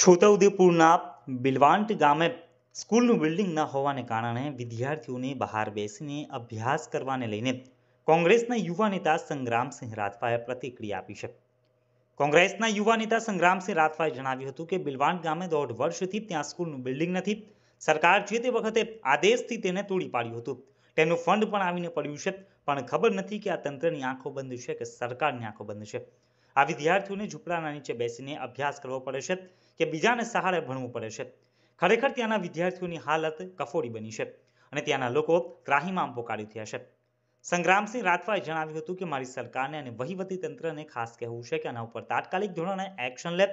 છોટાઉદેપુરના બિલવાંટ ગામે સ્કૂલનું બિલ્ડિંગ ન હોવાને કારણે વિદ્યાર્થીઓને બહાર બેસીને અભ્યાસ કરવાને લઈને કોંગ્રેસના યુવા નેતા સંગ્રામસિંહ રાઠવાએ પ્રતિક્રિયા આપી છે કોંગ્રેસના યુવા નેતા સંગ્રામસિંહ રાઠવાએ જણાવ્યું હતું કે બિલવાંટ ગામે દોઢ વર્ષથી ત્યાં સ્કૂલનું બિલ્ડિંગ નથી સરકાર જે તે વખતે આદેશથી તેને તોડી પાડ્યું હતું તેનું ફંડ પણ આવીને પડ્યું છે પણ ખબર નથી કે આ તંત્રની આંખો બંધ છે કે સરકારની આંખો બંધ છે આ વિદ્યાર્થીઓને ઝૂંપડાના નીચે બેસીને અભ્યાસ કરવો પડે છે કે બીજાને સહારે ભણવું પડે છે ખરેખર ત્યાંના વિદ્યાર્થીઓની હાલત કફોડી બની છે અને ત્યાંના લોકો ત્રાહીમામ પોકારી થયા છે સંગ્રામસિંહ રાઠવાએ જણાવ્યું હતું કે મારી સરકારને અને વહીવટી તંત્રને ખાસ કહેવું છે કે આના ઉપર તાત્કાલિક ધોરણે એક્શન લે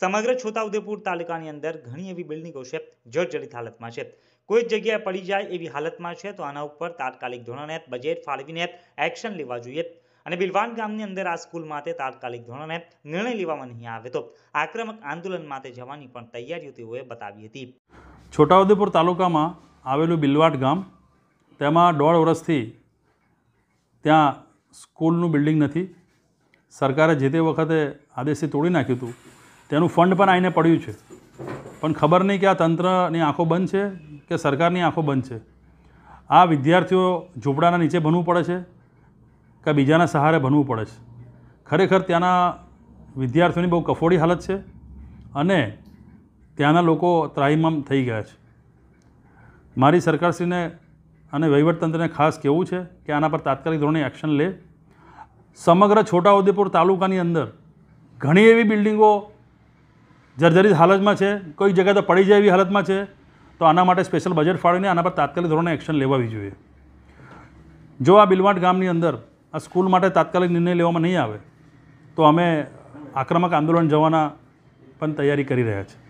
સમગ્ર છોટાઉદેપુર તાલુકાની અંદર ઘણી એવી બિલ્ડિંગો છે જર્જરિત હાલતમાં છે કોઈ જગ્યાએ પડી જાય એવી હાલતમાં છે તો આના ઉપર તાત્કાલિક ધોરણે બજેટ ફાળવીને એક્શન લેવા જોઈએ અને બિલવાન ગામની અંદર આ સ્કૂલ માટે તાત્કાલિક ધોરણે નિર્ણય લેવામાં નહીં આવે તો આક્રમક આંદોલન માટે જવાની પણ તૈયારીઓ તેઓએ બતાવી હતી છોટાઉદેપુર તાલુકામાં આવેલું બિલવાટ ગામ તેમાં દોઢ વર્ષથી ત્યાં સ્કૂલનું બિલ્ડિંગ નથી સરકારે જે તે વખતે આદેશથી તોડી નાખ્યું હતું તેનું ફંડ પણ આવીને પડ્યું છે પણ ખબર નહીં કે આ તંત્રની આંખો બંધ છે કે સરકારની આંખો બંધ છે આ વિદ્યાર્થીઓ ઝૂંપડાના નીચે ભણવું પડે છે કે બીજાના સહારે બનવું પડે છે ખરેખર ત્યાંના વિદ્યાર્થીઓની બહુ કફોડી હાલત છે અને ત્યાંના લોકો ત્રાહિમામ થઈ ગયા છે મારી સરકારશ્રીને અને વહીવટતંત્રને ખાસ કહેવું છે કે આના પર તાત્કાલિક ધોરણે એક્શન લે સમગ્ર છોટાઉદેપુર તાલુકાની અંદર ઘણી એવી બિલ્ડિંગો જર્જરિત હાલતમાં છે કોઈ જગ્યાએ તો પડી જાય એવી હાલતમાં છે તો આના માટે સ્પેશિયલ બજેટ ફાળવીને આના પર તાત્કાલિક ધોરણે એક્શન લેવાવી જોઈએ જો આ બિલવાટ ગામની અંદર આ સ્કૂલ માટે તાત્કાલિક નિર્ણય લેવામાં નહીં આવે તો અમે આક્રમક આંદોલન જવાના પણ તૈયારી કરી રહ્યા છીએ